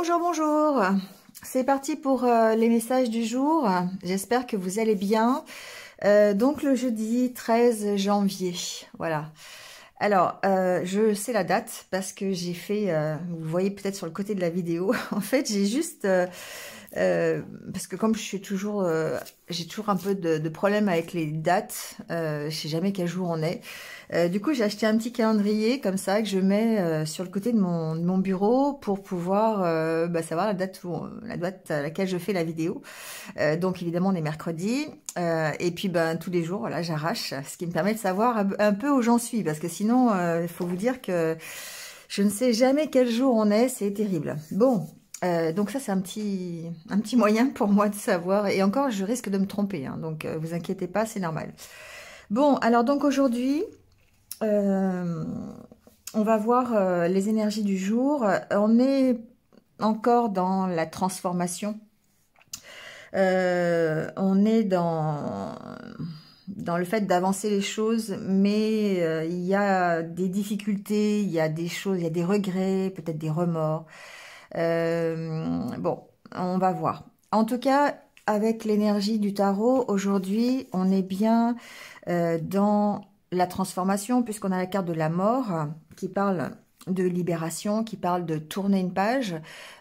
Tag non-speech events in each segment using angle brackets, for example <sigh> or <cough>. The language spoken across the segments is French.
Bonjour, bonjour C'est parti pour euh, les messages du jour. J'espère que vous allez bien. Euh, donc le jeudi 13 janvier, voilà. Alors, euh, je sais la date parce que j'ai fait, vous voyez peut-être sur le côté de la vidéo, <laughs> en fait j'ai juste euh, parce que comme je suis toujours, euh, j'ai toujours un peu de, de, problème avec les dates, euh, je sais jamais quel jour on est. Euh, du coup, j'ai acheté un petit calendrier comme ça que je mets sur le côté de mon, bureau pour pouvoir bah, savoir la date la date à laquelle je fais la vidéo. donc évidemment, on est mercredi et puis ben tous les jours, voilà, j'arrache, ce qui me permet de savoir un peu où j'en suis parce que sinon, il faut vous dire que je ne sais jamais quel jour on est, c'est terrible. Bon, euh, donc ça, c'est un petit, un petit moyen pour moi de savoir. Et encore, je risque de me tromper. Hein, donc, euh, vous inquiétez pas, c'est normal. Bon, alors donc aujourd'hui, euh, on va voir les énergies du jour. On est encore dans la transformation. on est dans dans le fait d'avancer les choses, mais il y a des difficultés, il y a des choses, il y a des regrets, peut-être des remords. Euh, bon, on va voir. En tout cas, avec l'énergie du tarot, aujourd'hui, on est bien euh, dans la transformation, puisqu'on a la carte de la mort qui parle de libération, qui parle de tourner une page,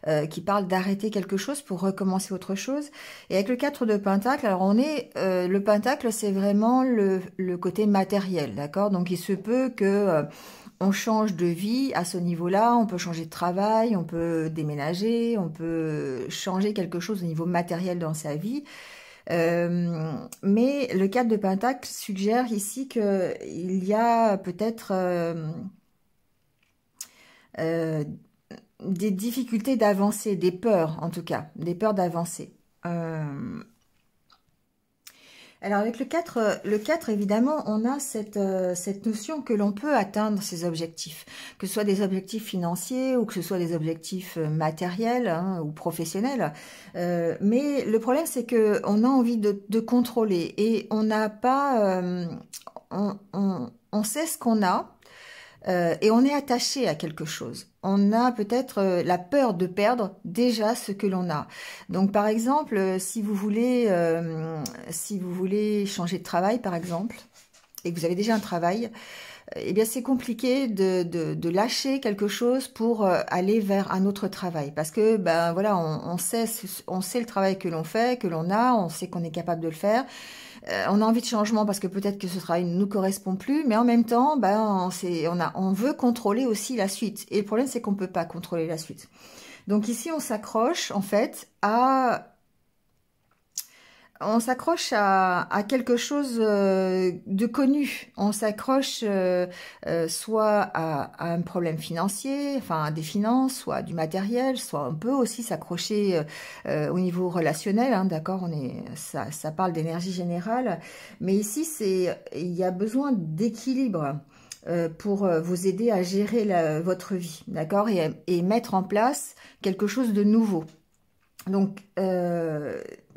euh, qui parle d'arrêter quelque chose pour recommencer autre chose. Et avec le 4 de Pentacle, alors on est, le Pentacle, c'est vraiment le, le, côté matériel, d'accord Donc il se peut que on change de vie à ce niveau-là, on peut changer de travail, on peut déménager, on peut changer quelque chose au niveau matériel dans sa vie. Euh, mais le cadre de Pentacle suggère ici qu'il y a peut-être euh, euh, des difficultés d'avancer, des peurs en tout cas, des peurs d'avancer. Alors avec le 4, euh, le 4 évidemment, on a cette, euh, cette notion que l'on peut atteindre ses objectifs, que ce soit des objectifs financiers ou que ce soit des objectifs euh, matériels hein, ou professionnels. Euh, mais le problème c'est que on a envie de, de contrôler et on n'a pas, on, on, on, sait ce qu'on a, euh, et on est attaché à quelque chose. On a peut-être euh, la peur de perdre déjà ce que l'on a. Donc par exemple, euh, si vous voulez, si vous voulez changer de travail par exemple, et que vous avez déjà un travail, eh bien c'est compliqué de, de, lâcher quelque chose pour aller vers un autre travail parce que ben voilà on sait on sait le travail que l'on fait que l'on a on sait qu'on est capable de le faire euh, on a envie de changement parce que peut-être que ce travail ne nous correspond plus, mais en même temps, ben, on, on, a, on veut contrôler aussi la suite. Et le problème, c'est qu'on ne peut pas contrôler la suite. Donc ici, on s'accroche en fait à on s'accroche à, quelque chose euh, de connu. On s'accroche euh, euh, soit à, un problème financier, enfin des finances, soit du matériel, soit on peut aussi s'accrocher au niveau relationnel. Hein, d'accord, on est, ça, ça parle d'énergie générale, mais ici c'est, il y a besoin d'équilibre pour vous aider à gérer votre vie, d'accord, et, et, mettre en place quelque chose de nouveau. Donc,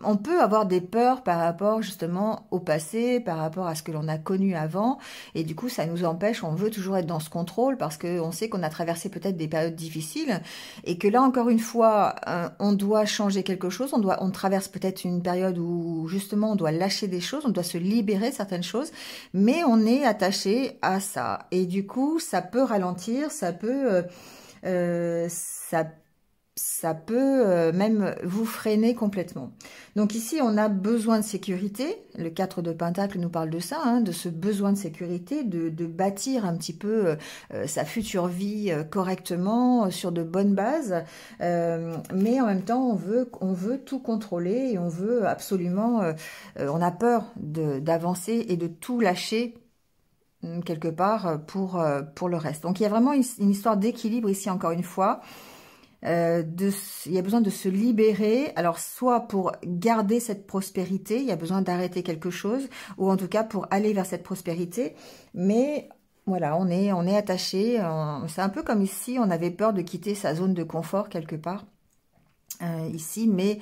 on peut avoir des peurs par rapport justement au passé, par rapport à ce que l'on a connu avant, et du coup ça nous empêche, on veut toujours être dans ce contrôle parce qu'on sait qu'on a traversé peut-être des périodes difficiles, et que là encore une fois, euh, on doit changer quelque chose, on, doit, on traverse peut-être une période où justement on doit lâcher des choses, on doit se libérer certaines choses, mais on est attaché à ça, et du coup ça peut ralentir, ça peut... Euh, euh, ça peut ça peut euh, même vous freiner complètement. Donc ici, on a besoin de sécurité. Le 4 de Pentacle nous parle de ça, hein, de ce besoin de sécurité, de, de bâtir un petit peu euh, euh, sa future vie correctement, sur de bonnes bases. mais en même temps, on veut, veut tout contrôler et on veut absolument... on a peur d'avancer et de tout lâcher mm, quelque part pour, pour le reste. Donc il y a vraiment une histoire d'équilibre ici, encore une fois. Euh, il y a besoin de se libérer, alors soit pour garder cette prospérité, il y a besoin d'arrêter quelque chose, ou en tout cas pour aller vers cette prospérité, mais voilà, on est, attaché, c'est un peu comme ici, on avait peur de quitter sa zone de confort quelque part, euh, ici, mais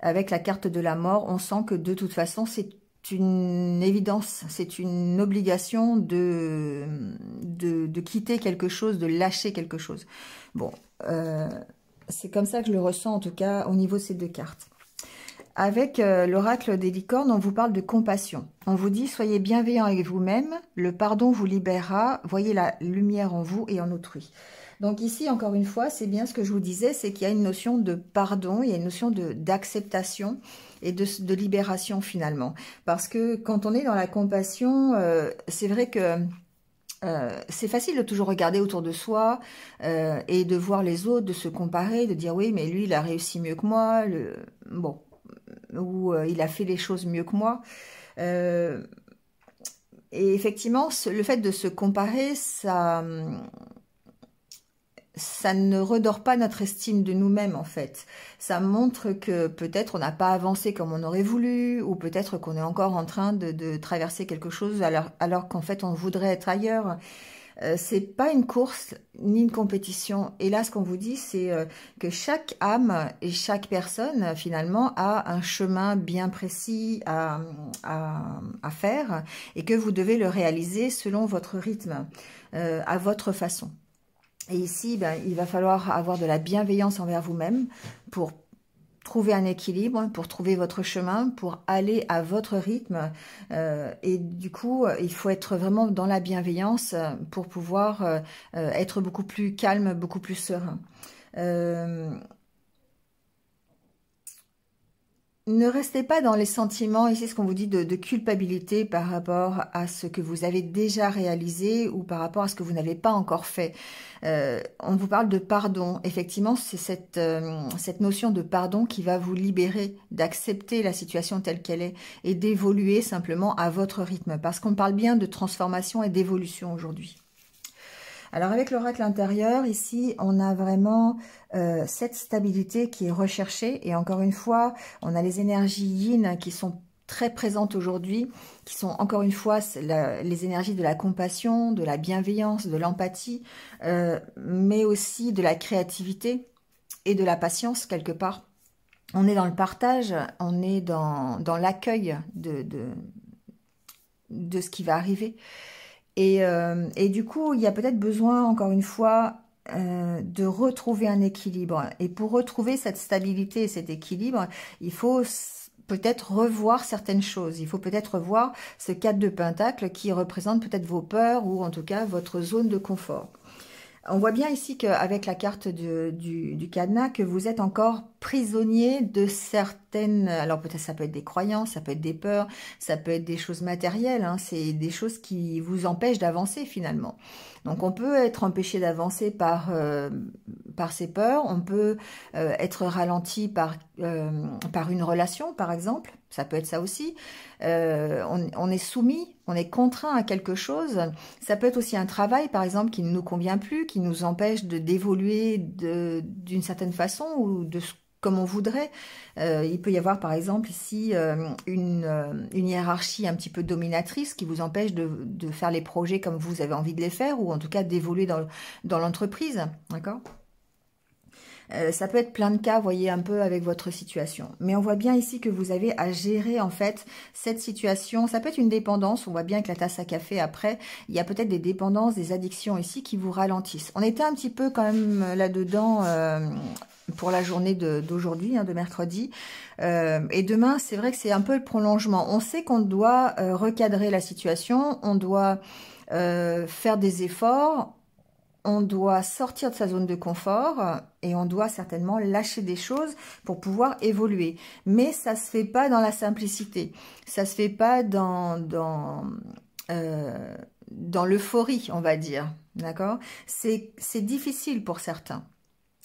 avec la carte de la mort, on sent que de toute façon, c'est une évidence, c'est une obligation de, de, quitter quelque chose, de lâcher quelque chose. Bon, euh, c'est comme ça que je le ressens, en tout cas, au niveau de ces deux cartes. Avec euh, l'oracle des licornes, on vous parle de compassion. On vous dit, soyez bienveillant avec vous-même, le pardon vous libérera, voyez la lumière en vous et en autrui. Donc ici, encore une fois, c'est bien ce que je vous disais, c'est qu'il y a une notion de pardon, il y a une notion d'acceptation et de, libération finalement. Parce que quand on est dans la compassion, euh, c'est vrai que euh, c'est facile de toujours regarder autour de soi euh, et de voir les autres, de se comparer, de dire oui, mais lui, il a réussi mieux que moi, bon, ou euh, il a fait les choses mieux que moi. et effectivement, le fait de se comparer, ça, ça ne redort pas notre estime de nous-mêmes en fait. Ça montre que peut-être on n'a pas avancé comme on aurait voulu ou peut-être qu'on est encore en train de, traverser quelque chose alors, qu'en fait on voudrait être ailleurs. Euh, ce n'est pas une course ni une compétition. Et là, ce qu'on vous dit, c'est euh, que chaque âme et chaque personne, finalement, a un chemin bien précis à, faire et que vous devez le réaliser selon votre rythme, euh, à votre façon. Et ici, ben, il va falloir avoir de la bienveillance envers vous-même pour trouver un équilibre, pour trouver votre chemin, pour aller à votre rythme. Euh, et du coup, euh, il faut être vraiment dans la bienveillance euh, pour pouvoir être beaucoup plus calme, beaucoup plus serein. ne restez pas dans les sentiments, ici ce qu'on vous dit de, culpabilité par rapport à ce que vous avez déjà réalisé ou par rapport à ce que vous n'avez pas encore fait. Euh, on vous parle de pardon. Effectivement, c'est euh, cette notion de pardon qui va vous libérer d'accepter la situation telle qu'elle est et d'évoluer simplement à votre rythme. Parce qu'on parle bien de transformation et d'évolution aujourd'hui. Alors avec l'oracle intérieur, ici, on a vraiment euh, cette stabilité qui est recherchée. Et encore une fois, on a les énergies yin qui sont très présentes aujourd'hui, qui sont encore une fois les énergies de la compassion, de la bienveillance, de l'empathie, euh, mais aussi de la créativité et de la patience quelque part. On est dans le partage, on est dans, l'accueil de, de, ce qui va arriver. Euh, et, du coup, il y a peut-être besoin, encore une fois, euh, de retrouver un équilibre. Et pour retrouver cette stabilité et cet équilibre, il faut peut-être revoir certaines choses. Il faut peut-être revoir ce cadre de pentacle qui représente peut-être vos peurs ou en tout cas votre zone de confort. On voit bien ici qu'avec la carte du, cadenas, que vous êtes encore prisonnier de certaines... Alors peut-être ça peut être des croyances, ça peut être des peurs, ça peut être des choses matérielles. Hein. C'est des choses qui vous empêchent d'avancer finalement. Donc on peut être empêché d'avancer par, euh, par ses peurs, on peut euh, être ralenti par, euh, par une relation par exemple ça peut être ça aussi. Euh, on, est soumis, on est contraint à quelque chose. Ça peut être aussi un travail, par exemple, qui ne nous convient plus, qui nous empêche d'évoluer d'une certaine façon ou de comme on voudrait. Euh, il peut y avoir, par exemple, ici, euh, une, hiérarchie un petit peu dominatrice qui vous empêche de, de, faire les projets comme vous avez envie de les faire ou en tout cas d'évoluer dans, dans l'entreprise. D'accord euh, ça peut être plein de cas, voyez un peu avec votre situation. Mais on voit bien ici que vous avez à gérer en fait cette situation. Ça peut être une dépendance, on voit bien que la tasse à café après, il y a peut-être des dépendances, des addictions ici qui vous ralentissent. On était un petit peu quand même là-dedans euh, pour la journée d'aujourd'hui, de, hein, de mercredi. Euh, et demain, c'est vrai que c'est un peu le prolongement. On sait qu'on doit recadrer la situation, on doit... faire des efforts, on doit sortir de sa zone de confort euh, et on doit certainement lâcher des choses pour pouvoir évoluer. Mais ça se fait pas dans la simplicité, ça se fait pas dans dans euh, l'euphorie, on va dire, d'accord C'est difficile pour certains.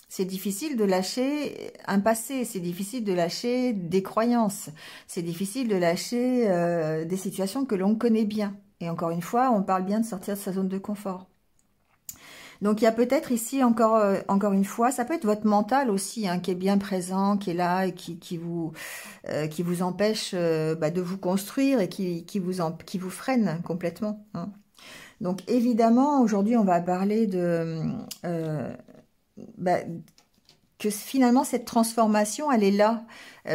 C'est difficile de lâcher un passé, c'est difficile de lâcher des croyances, c'est difficile de lâcher euh, des situations que l'on connaît bien. Et encore une fois, on parle bien de sortir de sa zone de confort. Donc, il y a peut-être ici, encore euh, encore une fois, ça peut être votre mental aussi, hein, qui est bien présent, qui est là, et qui, qui vous, euh, qui vous empêche euh, bah, de vous construire et qui, qui, vous, qui vous freine complètement. Hein. Donc, évidemment, aujourd'hui, on va parler de... Bah, que finalement cette transformation, elle est là.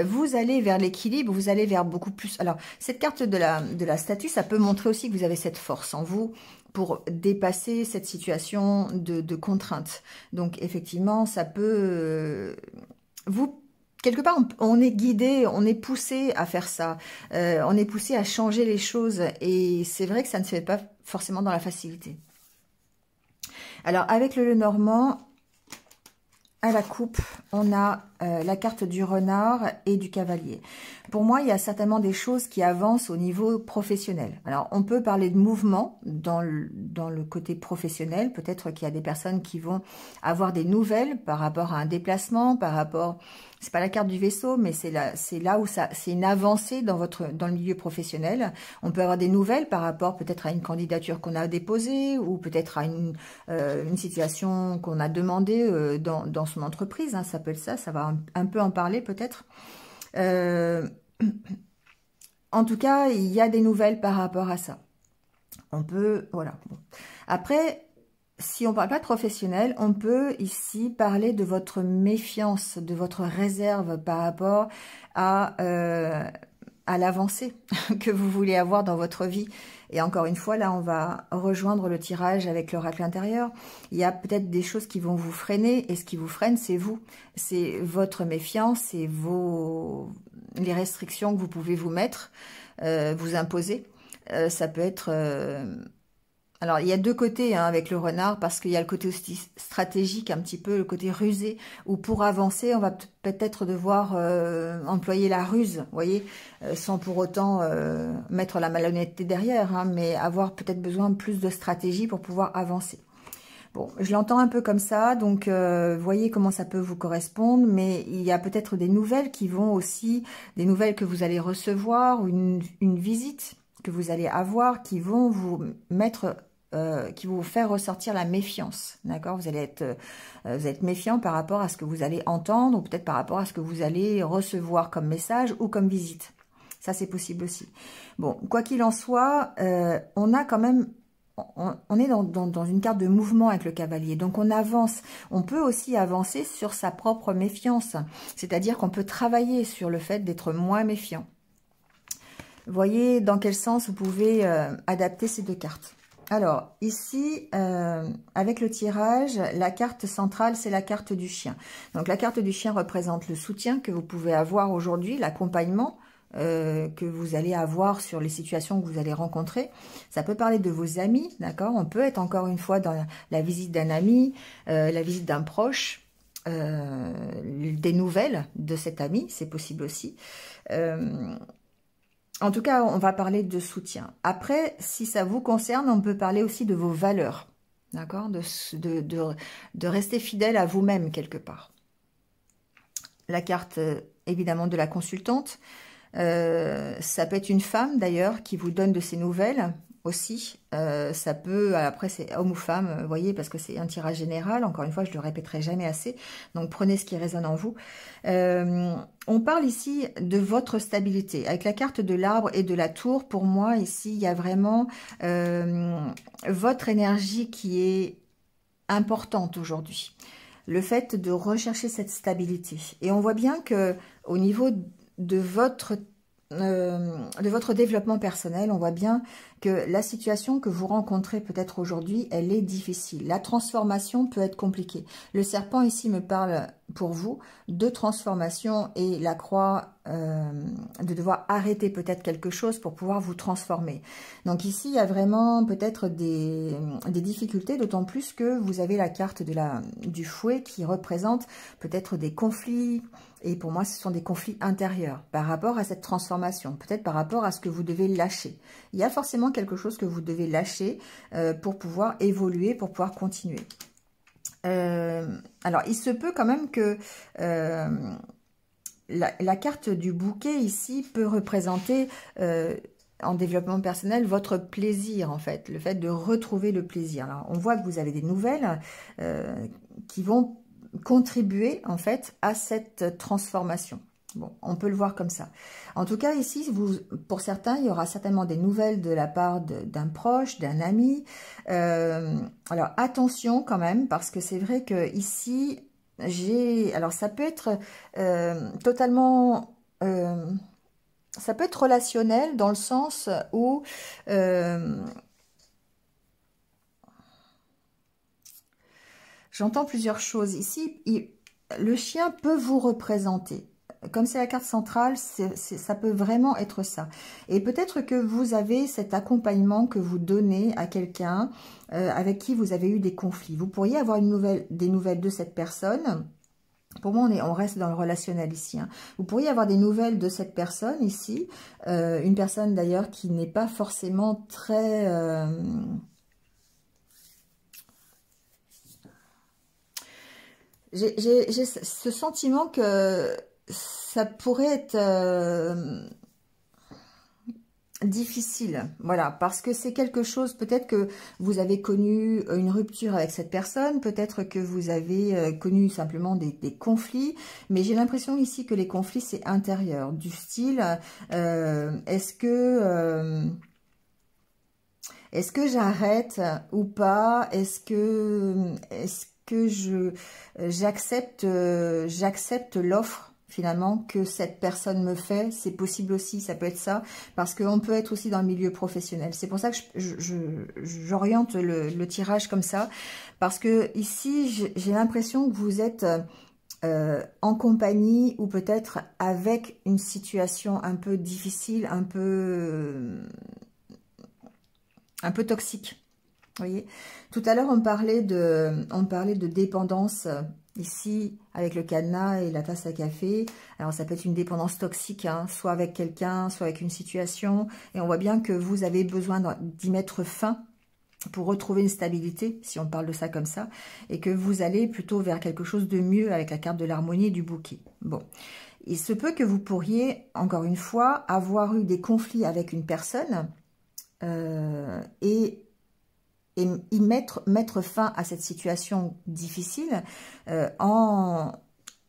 Vous allez vers l'équilibre, vous allez vers beaucoup plus. Alors, cette carte de la, de la statue, ça peut montrer aussi que vous avez cette force en vous, pour dépasser cette situation de, contrainte. Donc effectivement, ça peut euh, vous quelque part, on, est guidé, on est poussé à faire ça, euh, on est poussé à changer les choses, et c'est vrai que ça ne se fait pas forcément dans la facilité. Alors, avec le Lenormand, à la coupe, on a euh, la carte du renard et du cavalier. Pour moi, il y a certainement des choses qui avancent au niveau professionnel. Alors, on peut parler de mouvement dans le, côté professionnel. Peut-être qu'il y a des personnes qui vont avoir des nouvelles par rapport à un déplacement, par rapport... C'est pas la carte du vaisseau, mais c'est là, là où ça, c'est une avancée dans votre, dans le milieu professionnel. On peut avoir des nouvelles par rapport peut-être à une candidature qu'on a déposée ou peut-être à une, euh, situation qu'on a demandée euh, dans, son entreprise. Hein. Ça peut ça, ça va un peu en parler peut-être. Euh, <clears throat> en tout cas, il y a des nouvelles par rapport à ça. On peut, voilà. Après, si on ne parle pas de professionnel, on peut ici parler de votre méfiance, de votre réserve par rapport à, euh, à l'avancée <laughs> que vous voulez avoir dans votre vie. Et encore une fois, là, on va rejoindre le tirage avec le l'oracle intérieur. Il y a peut-être des choses qui vont vous freiner, et ce qui vous freine, c'est vous. C'est votre méfiance, c'est vos les restrictions que vous pouvez vous mettre, euh, vous imposer. Euh, ça peut être euh, alors, il y a deux côtés hein, avec le renard, parce qu'il y a le côté aussi stratégique, un petit peu, le côté rusé, où pour avancer, on va peut-être devoir euh, employer la ruse, vous voyez, euh, sans pour autant euh, mettre la malhonnêteté derrière, hein, mais avoir peut-être besoin de plus de stratégie pour pouvoir avancer. Bon, je l'entends un peu comme ça, donc voyez comment ça peut vous correspondre, mais il y a peut-être des nouvelles qui vont aussi, des nouvelles que vous allez recevoir, une, une visite que vous allez avoir, qui vont vous mettre euh, qui vous fait ressortir la méfiance, d'accord Vous allez être euh, vous êtes méfiant par rapport à ce que vous allez entendre ou peut-être par rapport à ce que vous allez recevoir comme message ou comme visite. Ça, c'est possible aussi. Bon, quoi qu'il en soit, euh, on a quand même on, est dans, une carte de mouvement avec le cavalier, donc on avance. On peut aussi avancer sur sa propre méfiance, c'est-à-dire qu'on peut travailler sur le fait d'être moins méfiant. Voyez dans quel sens vous pouvez adapter ces deux cartes. Alors, ici, euh, avec le tirage, la carte centrale, c'est la carte du chien. Donc, la carte du chien représente le soutien que vous pouvez avoir aujourd'hui, l'accompagnement euh, que vous allez avoir sur les situations que vous allez rencontrer. Ça peut parler de vos amis, d'accord On peut être encore une fois dans la, visite d'un ami, euh, la visite d'un proche, des nouvelles de cet ami, c'est possible aussi. En tout cas, on va parler de soutien. Après, si ça vous concerne, on peut parler aussi de vos valeurs. D'accord de, de, de, rester fidèle à vous-même quelque part. La carte, euh, évidemment, de la consultante. Euh, ça peut être une femme, d'ailleurs, qui vous donne de ses nouvelles aussi. Euh, ça peut, après c'est homme ou femme, euh, vous voyez, parce que c'est un tirage général. Encore une fois, je le répéterai jamais assez. Donc prenez ce qui résonne en vous. Euh, on parle ici de votre stabilité. Avec la carte de l'arbre et de la tour, pour moi ici, il y a vraiment votre énergie qui est importante aujourd'hui. Le fait de rechercher cette stabilité. Et on voit bien que au niveau de votre euh, de votre développement personnel, on voit bien que la situation que vous rencontrez peut-être aujourd'hui, elle est difficile. La transformation peut être compliquée. Le serpent ici me parle pour vous de transformation et la croix euh, de devoir arrêter peut-être quelque chose pour pouvoir vous transformer. Donc ici, il y a vraiment peut-être des, des, difficultés, d'autant plus que vous avez la carte de la, du fouet qui représente peut-être des conflits, et pour moi, ce sont des conflits intérieurs par rapport à cette transformation, peut-être par rapport à ce que vous devez lâcher. Il y a forcément quelque chose que vous devez lâcher euh, pour pouvoir évoluer, pour pouvoir continuer. Euh, alors, il se peut quand même que... Euh, la, carte du bouquet ici peut représenter en développement personnel votre plaisir en fait, le fait de retrouver le plaisir. Alors, on voit que vous avez des nouvelles qui vont contribuer en fait à cette transformation. Bon, on peut le voir comme ça. En tout cas, ici, vous, pour certains, il y aura certainement des nouvelles de la part d'un proche, d'un ami. Euh, alors, attention quand même, parce que c'est vrai que ici, j'ai... Alors, ça peut être euh, totalement... Euh, ça peut être relationnel dans le sens où J'entends plusieurs choses. Ici, le chien peut vous représenter. Comme c'est la carte centrale, ça peut vraiment être ça. Et peut-être que vous avez cet accompagnement que vous donnez à quelqu'un euh, avec qui vous avez eu des conflits. Vous pourriez avoir une nouvelle, des nouvelles de cette personne. Pour moi, on, est, on reste dans le relationnel ici. Hein. Vous pourriez avoir des nouvelles de cette personne ici. Euh, une personne d'ailleurs qui n'est pas forcément très... Euh, J'ai ce sentiment que ça pourrait être euh, difficile, voilà, parce que c'est quelque chose, peut-être que vous avez connu une rupture avec cette personne, peut-être que vous avez euh, connu simplement des, conflits, mais j'ai l'impression ici que les conflits, c'est intérieur, du style, euh, est-ce que... est-ce que j'arrête ou pas Est-ce que, que je euh, j'accepte euh, j'accepte l'offre finalement que cette personne me fait, c'est possible aussi, ça peut être ça, parce qu'on peut être aussi dans le milieu professionnel. C'est pour ça que j'oriente je, le, tirage comme ça, parce que ici, j'ai l'impression que vous êtes euh, en compagnie ou peut-être avec une situation un peu difficile, un peu, un peu toxique voyez Tout à l'heure, on, parlait de, on parlait de dépendance euh, ici, avec le cadenas et la tasse à café. Alors, ça peut être une dépendance toxique, hein, soit avec quelqu'un, soit avec une situation. Et on voit bien que vous avez besoin d'y mettre fin pour retrouver une stabilité, si on parle de ça comme ça, et que vous allez plutôt vers quelque chose de mieux avec la carte de l'harmonie et du bouquet. Bon, il se peut que vous pourriez, encore une fois, avoir eu des conflits avec une personne euh, et et y mettre, mettre fin à cette situation difficile euh, en,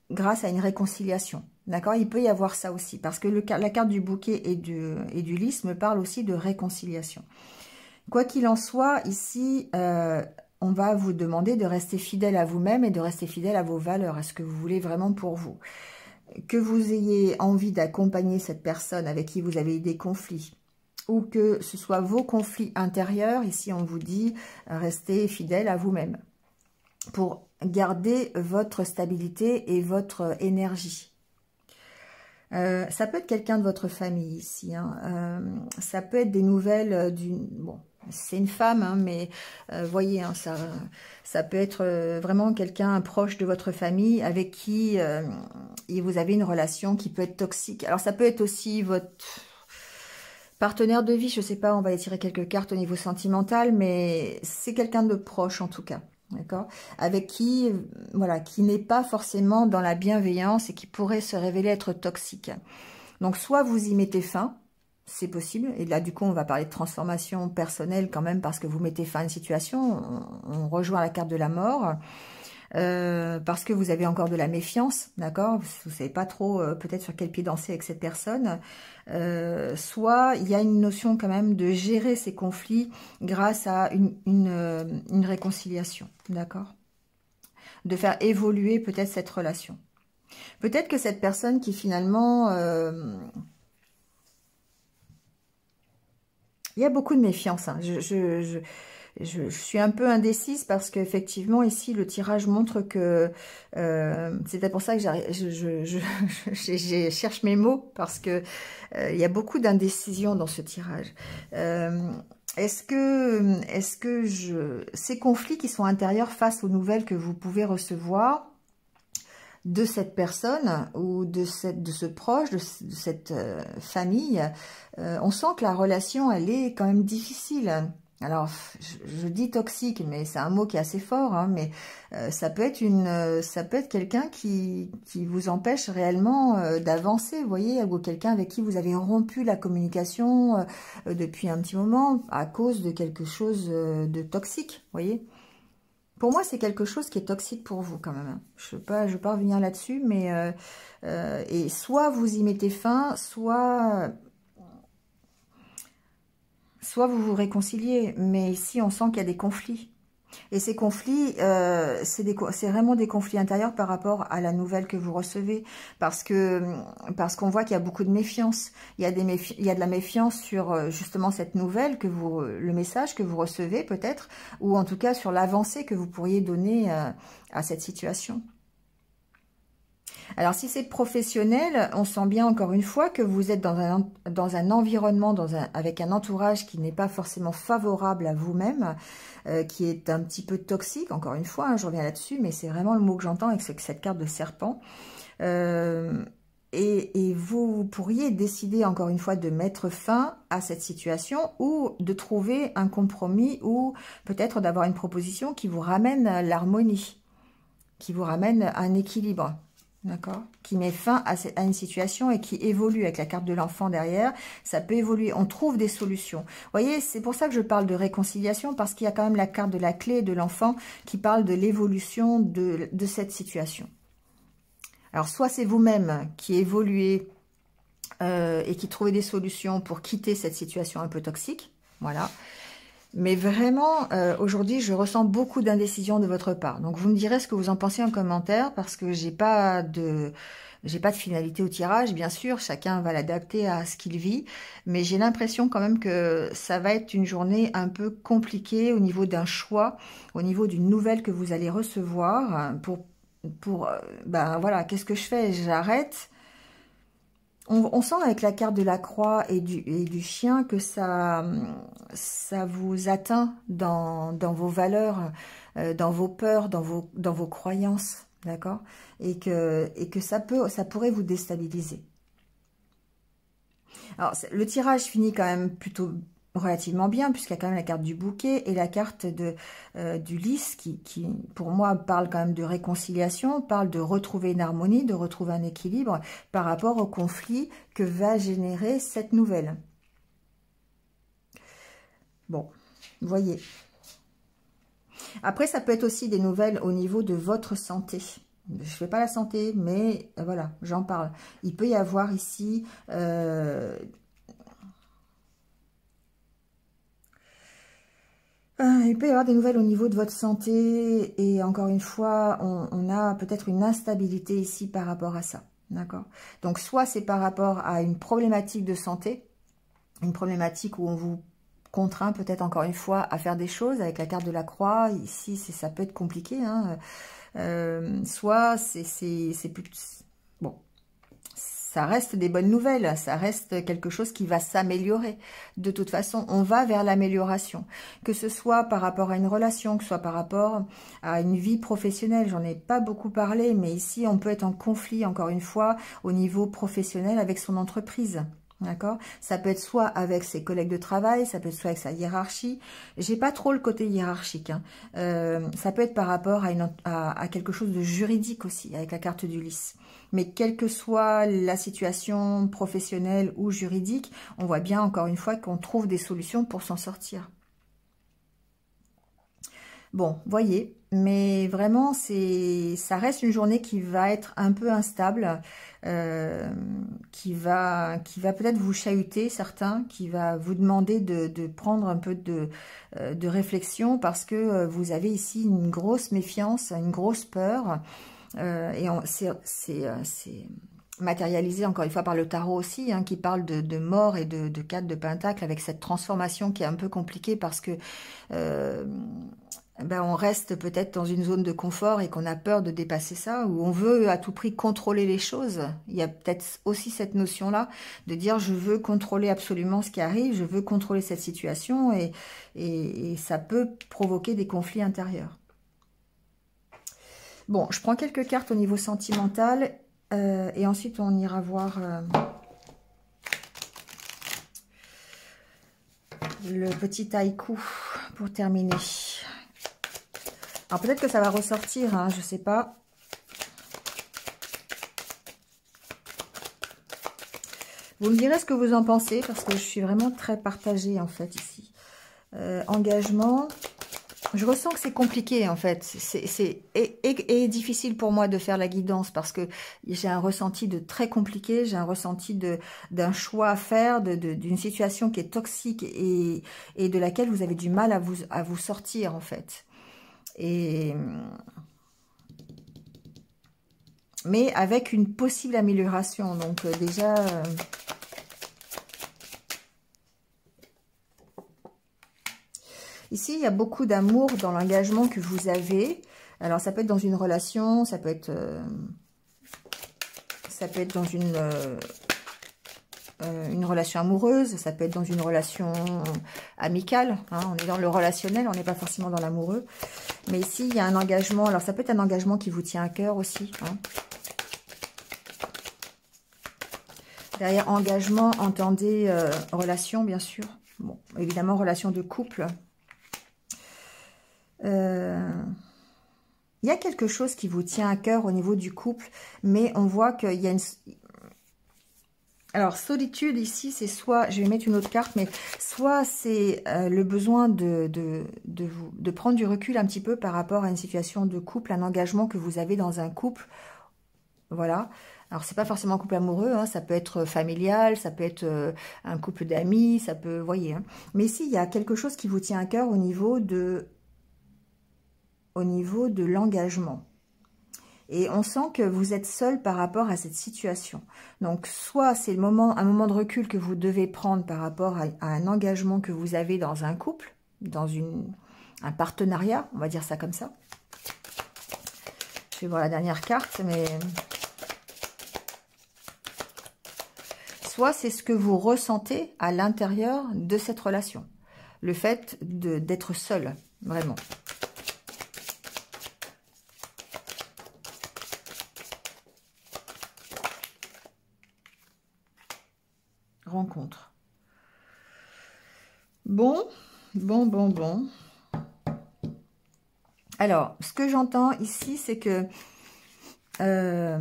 grâce à une réconciliation. D'accord Il peut y avoir ça aussi, parce que la carte du bouquet et du, et du lys me parle aussi de réconciliation. Quoi qu'il en soit, ici, euh, on va vous demander de rester fidèle à vous-même et de rester fidèle à vos valeurs, à ce que vous voulez vraiment pour vous. Que vous ayez envie d'accompagner cette personne avec qui vous avez eu des conflits, ou que ce soit vos conflits intérieurs. Ici, on vous dit, euh, restez fidèle à vous-même pour garder votre stabilité et votre énergie. Euh, ça peut être quelqu'un de votre famille ici. Hein. Euh, ça peut être des nouvelles d'une... Bon, c'est une femme, hein, mais voyez, hein, ça, ça peut être vraiment quelqu'un proche de votre famille avec qui vous avez une relation qui peut être toxique. Alors, ça peut être aussi votre Partenaire de vie, je sais pas, on va étirer quelques cartes au niveau sentimental, mais c'est quelqu'un de proche en tout cas. D'accord Avec qui, voilà, qui n'est pas forcément dans la bienveillance et qui pourrait se révéler être toxique. Donc, soit vous y mettez fin, c'est possible. Et là, du coup, on va parler de transformation personnelle quand même, parce que vous mettez fin à une situation. on rejoint la carte de la mort. Euh, parce que vous avez encore de la méfiance, d'accord Vous ne savez pas trop euh, peut-être sur quel pied danser avec cette personne. Euh, soit il y a une notion quand même de gérer ces conflits grâce à une, réconciliation, d'accord De faire évoluer peut-être cette relation. Peut-être que cette personne qui finalement... il y a beaucoup de méfiance. Hein. je, je je, suis un peu indécise parce qu'effectivement, ici, le tirage montre que... Euh, C'était pour ça que <laughs> je, cherche mes mots, parce que euh, il y a beaucoup d'indécision dans ce tirage. Euh, est-ce que, est -ce que je, ces conflits qui sont intérieurs face aux nouvelles que vous pouvez recevoir, de cette personne ou de, cette, de ce proche, de, cette euh, famille, euh, on sent que la relation, elle est quand même difficile alors, je, dis toxique, mais c'est un mot qui est assez fort, hein, mais euh, ça peut être une, euh, ça peut être quelqu'un qui, qui, vous empêche réellement euh, d'avancer, vous voyez, ou quelqu'un avec qui vous avez rompu la communication depuis un petit moment à cause de quelque chose de toxique, vous voyez. Pour moi, c'est quelque chose qui est toxique pour vous quand même. Je ne veux pas, je veux pas revenir là-dessus, mais et soit vous y mettez fin, soit soit vous vous réconciliez, mais ici, on sent qu'il y a des conflits. Et ces conflits, euh, c'est vraiment des conflits intérieurs par rapport à la nouvelle que vous recevez, parce que mm, parce qu'on voit qu'il y a beaucoup de méfiance. Il y a de la méfiance sur euh, justement cette nouvelle que vous, le message que vous recevez peut-être, ou en tout cas sur l'avancée que vous pourriez donner euh, à cette situation. Alors, si c'est professionnel, on sent bien encore une fois que vous êtes dans un, dans un environnement, avec un entourage qui n'est pas forcément favorable à vous-même, euh, qui est un petit peu toxique, encore une fois, hein, je reviens là-dessus, mais c'est vraiment le mot que j'entends avec cette carte de serpent. Euh, et, et, vous pourriez décider encore une fois de mettre fin à cette situation ou de trouver un compromis ou peut-être d'avoir une proposition qui vous ramène l'harmonie, qui vous ramène à un équilibre. D'accord Qui met fin à, une situation et qui évolue avec la carte de l'enfant derrière. Ça peut évoluer. On trouve des solutions. Vous voyez, c'est pour ça que je parle de réconciliation parce qu'il y a quand même la carte de la clé de l'enfant qui parle de l'évolution de, cette situation. Alors, soit c'est vous-même qui évoluez euh, et qui trouvez des solutions pour quitter cette situation un peu toxique. Voilà. Mais vraiment, euh, aujourd'hui, je ressens beaucoup d'indécision de votre part. Donc, vous me direz ce que vous en pensez en commentaire, parce que j'ai pas de, j'ai pas de finalité au tirage. Bien sûr, chacun va l'adapter à ce qu'il vit, mais j'ai l'impression quand même que ça va être une journée un peu compliquée au niveau d'un choix, au niveau d'une nouvelle que vous allez recevoir hein, pour, pour, euh, ben voilà, qu'est-ce que je fais J'arrête on, sent avec la carte de la croix et du, du chien que ça, ça vous atteint dans, vos valeurs, euh, dans vos peurs, dans vos, dans vos croyances, d'accord et que, et que ça, peut, ça pourrait vous déstabiliser. Alors, le tirage finit quand même plutôt relativement bien, puisqu'il y a quand même la carte du bouquet et la carte de, euh, du lys qui, qui, pour moi, parle quand même de réconciliation, parle de retrouver une harmonie, de retrouver un équilibre par rapport au conflit que va générer cette nouvelle. Bon, voyez. Après, ça peut être aussi des nouvelles au niveau de votre santé je ne fais pas la santé, mais euh, voilà, j'en parle. Il peut y avoir ici euh, Euh, il peut y avoir des nouvelles au niveau de votre santé et encore une fois, on, a peut-être une instabilité ici par rapport à ça. D'accord Donc, soit c'est par rapport à une problématique de santé, une problématique où on vous contraint peut-être encore une fois à faire des choses avec la carte de la croix. Ici, ça peut être compliqué. Hein. Euh, soit c'est plus ça reste des bonnes nouvelles, ça reste quelque chose qui va s'améliorer. De toute façon, on va vers l'amélioration, que ce soit par rapport à une relation, que ce soit par rapport à une vie professionnelle. J'en ai pas beaucoup parlé, mais ici, on peut être en conflit, encore une fois, au niveau professionnel avec son entreprise. D'accord Ça peut être soit avec ses collègues de travail, ça peut être soit avec sa hiérarchie. J'ai pas trop le côté hiérarchique. Hein. Euh, ça peut être par rapport à, quelque chose de juridique aussi, avec la carte du lice. Mais quelle que soit la situation professionnelle ou juridique, on voit bien encore une fois qu'on trouve des solutions pour s'en sortir. Bon, voyez, mais vraiment, c'est, ça reste une journée qui va être un peu instable, euh, qui va, qui va peut-être vous chahuter certains, qui va vous demander de, prendre un peu de, euh, de, réflexion parce que euh, vous avez ici une grosse méfiance, une grosse peur, et c'est matérialisé encore une fois par le tarot aussi, hein, qui parle de, mort et de, de, de pentacle avec cette transformation qui est un peu compliquée parce que ben, on reste peut-être dans une zone de confort et qu'on a peur de dépasser ça, ou on veut à tout prix contrôler les choses. Il y a peut-être aussi cette notion-là de dire je veux contrôler absolument ce qui arrive, je veux contrôler cette situation, et, ça peut provoquer des conflits intérieurs. Bon, je prends quelques cartes au niveau sentimental, euh, et ensuite on ira voir... Euh, le petit haïku pour terminer. Alors peut-être que ça va ressortir, hein, je ne sais pas. Vous me direz ce que vous en pensez, parce que je suis vraiment très partagée, en fait, ici. Euh, engagement. Je ressens que c'est compliqué, en fait. C'est difficile pour moi de faire la guidance, parce que j'ai un ressenti de très compliqué, j'ai un ressenti d'un choix à faire, d'une situation qui est toxique et, et, de laquelle vous avez du mal à vous, à vous sortir, en fait. Et... Hum, mais avec une possible amélioration. Donc euh, déjà... Euh, ici, il y a beaucoup d'amour dans l'engagement que vous avez. Alors, ça peut être dans une relation, ça peut être... Euh, ça peut être dans une... une relation amoureuse, ça peut être dans une relation amicale, hein. on est dans le relationnel, on n'est pas forcément dans l'amoureux. Mais ici, il y a un engagement. Alors, ça peut être un engagement qui vous tient à cœur aussi. Hein. Derrière engagement, entendez euh, relation, bien sûr. Bon, évidemment, relation de couple. Euh, il y a quelque chose qui vous tient à cœur au niveau du couple, mais on voit qu'il y a une, alors, solitude ici, c'est soit, je vais mettre une autre carte, mais soit c'est euh, le besoin de, vous, de prendre du recul un petit peu par rapport à une situation de couple, un engagement que vous avez dans un couple. Voilà. Alors, c'est pas forcément un couple amoureux, hein. ça peut être familial, ça peut être euh, un couple d'amis, ça peut, vous voyez. Hein. Mais ici, il y a quelque chose qui vous tient à cœur au niveau de, au niveau de l'engagement. Et on sent que vous êtes seul par rapport à cette situation. Donc, soit c'est le moment, un moment de recul que vous devez prendre par rapport à, un engagement que vous avez dans un couple, dans un partenariat, on va dire ça comme ça. Je vais voir la dernière carte, mais... Soit c'est ce que vous ressentez à l'intérieur de cette relation. Le fait d'être seul, vraiment. Bon, bon, bon, bon. Alors, ce que j'entends ici, c'est que euh,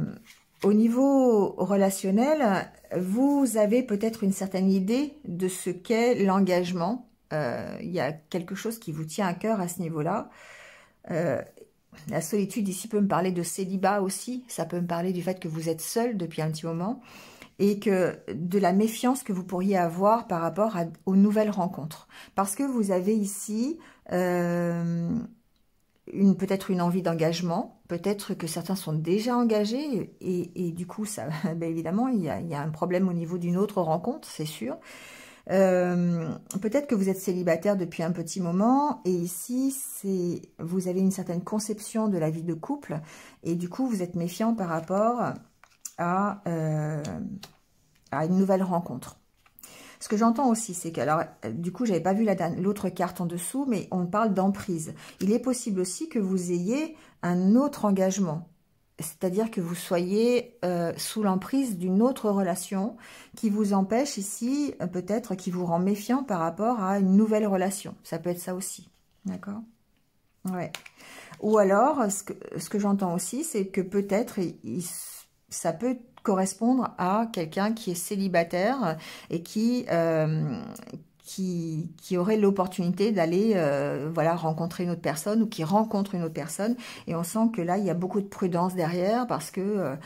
au niveau relationnel, vous avez peut-être une certaine idée de ce qu'est l'engagement. Euh, il y a quelque chose qui vous tient à cœur à ce niveau-là. Euh, la solitude ici peut me parler de célibat aussi. Ça peut me parler du fait que vous êtes seul depuis un petit moment et que de la méfiance que vous pourriez avoir par rapport aux nouvelles rencontres. Parce que vous avez ici euh, peut-être une envie d'engagement, peut-être que certains sont déjà engagés et, du coup, ça, <laughs> ben, évidemment, il y, a, un problème au niveau d'une autre rencontre, c'est sûr. Euh, peut-être que vous êtes célibataire depuis un petit moment et ici c'est vous avez une certaine conception de la vie de couple et du coup vous êtes méfiant par rapport euh, à, une nouvelle rencontre. Ce que j'entends aussi, c'est que, alors, du coup, j'avais pas vu l'autre carte en dessous, mais on parle d'emprise. Il est possible aussi que vous ayez un autre engagement. C'est-à-dire que vous soyez euh, sous l'emprise d'une autre relation qui vous empêche ici, euh, peut-être, qui vous rend méfiant par rapport à une nouvelle relation. Ça peut être ça aussi, d'accord Ouais. Ou alors, ce que, j'entends aussi, c'est que peut-être il, ça peut correspondre à quelqu'un qui est célibataire et qui, euh, qui, aurait l'opportunité d'aller euh, voilà rencontrer une autre personne ou qui rencontre une autre personne et on sent que là il y a beaucoup de prudence derrière parce que euh,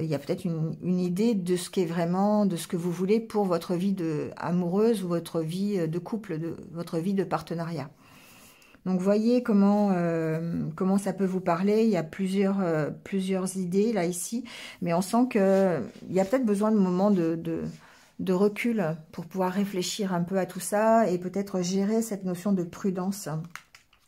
il y a peut-être une, une, idée de ce vraiment de ce que vous voulez pour votre vie de amoureuse ou votre vie de couple de votre vie de partenariat. Donc voyez comment, euh, comment ça peut vous parler. Il y a plusieurs, euh, plusieurs idées là ici. Mais on sent qu'il y a peut-être besoin de moments de, de, recul pour pouvoir réfléchir un peu à tout ça et peut-être gérer cette notion de prudence.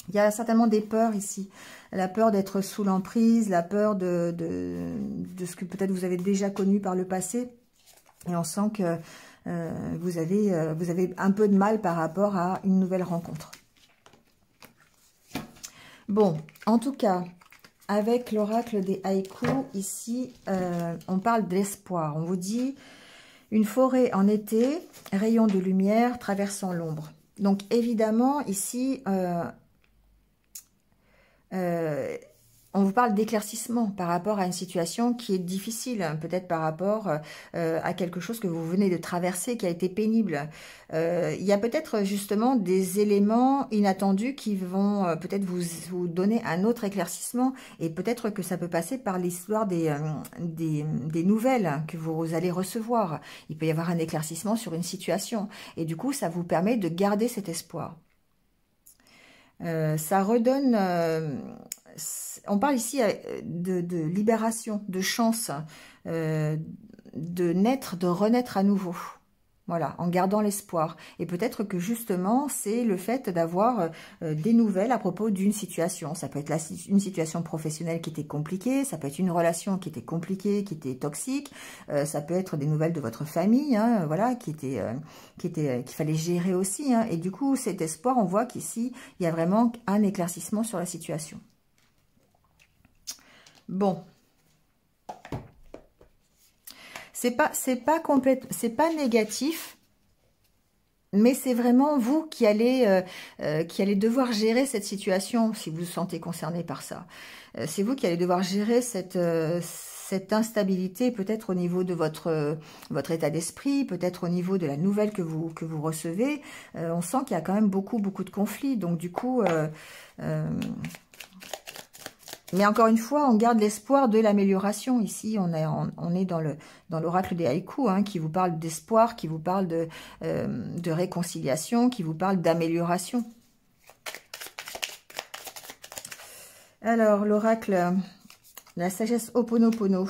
Il y a certainement des peurs ici. La peur d'être sous l'emprise, la peur de, de, ce que peut-être vous avez déjà connu par le passé. Et on sent que euh, vous, avez, vous avez un peu de mal par rapport à une nouvelle rencontre. Bon, en tout cas, avec l'oracle des haïkus, ici, euh, on parle d'espoir. On vous dit une forêt en été, rayon de lumière traversant l'ombre. Donc évidemment, ici, euh, euh, on vous parle d'éclaircissement par rapport à une situation qui est difficile, peut-être par rapport euh, à quelque chose que vous venez de traverser, qui a été pénible. Euh, il y a peut-être justement des éléments inattendus qui vont euh, peut-être vous, donner un autre éclaircissement et peut-être que ça peut passer par l'histoire des, des, nouvelles que vous allez recevoir. Il peut y avoir un éclaircissement sur une situation et du coup ça vous permet de garder cet espoir. ça redonne on parle ici euh, de, libération, de chance, euh, de naître, de renaître à nouveau. Voilà, en gardant l'espoir. Et peut-être que justement, c'est le fait d'avoir euh, des nouvelles à propos d'une situation. Ça peut être une situation professionnelle qui était compliquée, ça peut être une relation qui était compliquée, qui était toxique, ça peut être des nouvelles de votre famille, hein, voilà, qui était, qui était, qu'il fallait gérer aussi. Hein. Et du coup, cet espoir, on voit qu'ici, il y a vraiment un éclaircissement sur la situation. Bon. C'est pas, c'est pas c'est pas négatif, mais c'est vraiment vous qui allez, euh, euh, qui allez devoir gérer cette situation si vous vous sentez concerné par ça. Euh, c'est vous qui allez devoir gérer cette, cette instabilité, peut-être au niveau de votre, votre état d'esprit, peut-être au niveau de la nouvelle que vous, que vous recevez. on sent qu'il y a quand même beaucoup, beaucoup de conflits. Donc du coup, mais encore une fois, on garde l'espoir de l'amélioration. Ici, on est, dans l'oracle des haïkus, hein, qui vous parle d'espoir, qui vous parle euh, de, réconciliation, qui vous parle d'amélioration. Alors, l'oracle, la sagesse Oponopono.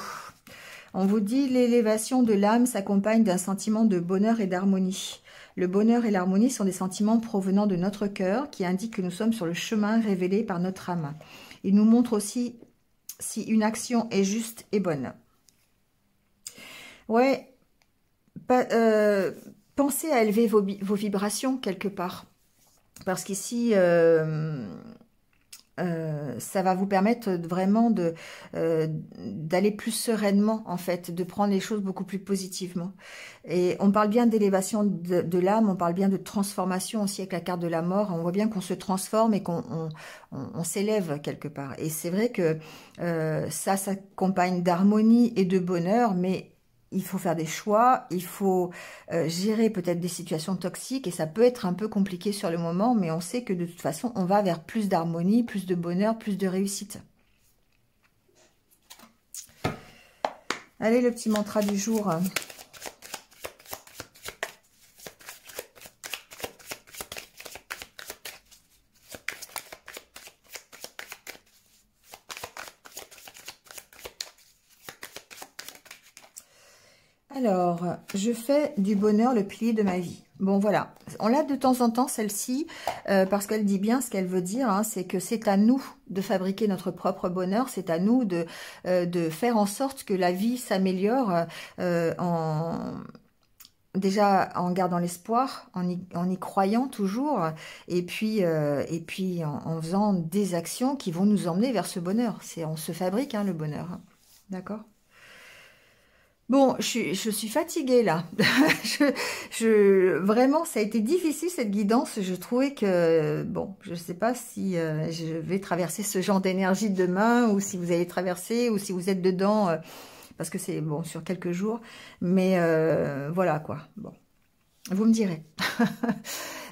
On vous dit l'élévation de l'âme s'accompagne d'un sentiment de bonheur et d'harmonie. Le bonheur et l'harmonie sont des sentiments provenant de notre cœur qui indiquent que nous sommes sur le chemin révélé par notre âme. Il nous montre aussi si une action est juste et bonne. Ouais, euh, pensez à élever vos, vibrations quelque part. Parce qu'ici, euh, euh, ça va vous permettre vraiment de euh, d'aller plus sereinement en fait, de prendre les choses beaucoup plus positivement. Et on parle bien d'élévation de, l'âme, on parle bien de transformation aussi avec la carte de la mort. On voit bien qu'on se transforme et qu'on s'élève quelque part. Et c'est vrai que euh, ça s'accompagne d'harmonie et de bonheur, mais il faut faire des choix, il faut euh, gérer peut-être des situations toxiques et ça peut être un peu compliqué sur le moment, mais on sait que de toute façon, on va vers plus d'harmonie, plus de bonheur, plus de réussite. Allez, le petit mantra du jour. je fais du bonheur le pilier de ma vie. Bon, voilà. On l'a de temps en temps, celle-ci, euh, parce qu'elle dit bien ce qu'elle veut dire. Hein, c'est que c'est à nous de fabriquer notre propre bonheur. C'est à nous de, euh, de faire en sorte que la vie s'améliore euh, en déjà en gardant l'espoir, en, y, croyant toujours, et puis, et puis en, faisant des actions qui vont nous emmener vers ce bonheur. C'est On se fabrique hein, le bonheur. D'accord Bon, je suis, fatiguée là. <laughs> vraiment, ça a été difficile cette guidance. Je trouvais que, bon, je ne sais pas si euh, je vais traverser ce genre d'énergie demain ou si vous allez traverser ou si vous êtes dedans, euh, parce que c'est, bon, sur quelques jours. Mais euh, voilà quoi, bon, vous me direz. <laughs>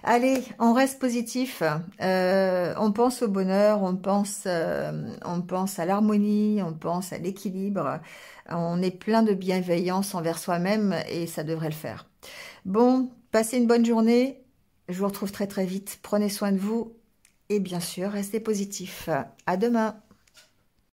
Allez, on reste positif. Euh, on pense au bonheur, on pense, euh, on pense à l'harmonie, on pense à l'équilibre. On est plein de bienveillance envers soi-même et ça devrait le faire. Bon, passez une bonne journée. Je vous retrouve très très vite. Prenez soin de vous et bien sûr, restez positif. À demain.